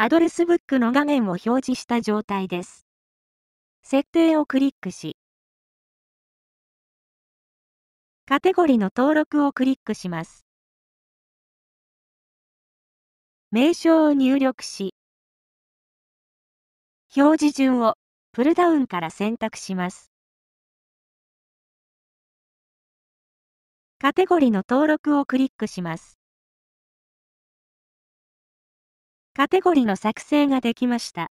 アドレスブックの画面を表示した状態です。設定をクリックし、カテゴリの登録をクリックします。名称を入力し、表示順をプルダウンから選択します。カテゴリの登録をクリックします。カテゴリの作成ができました。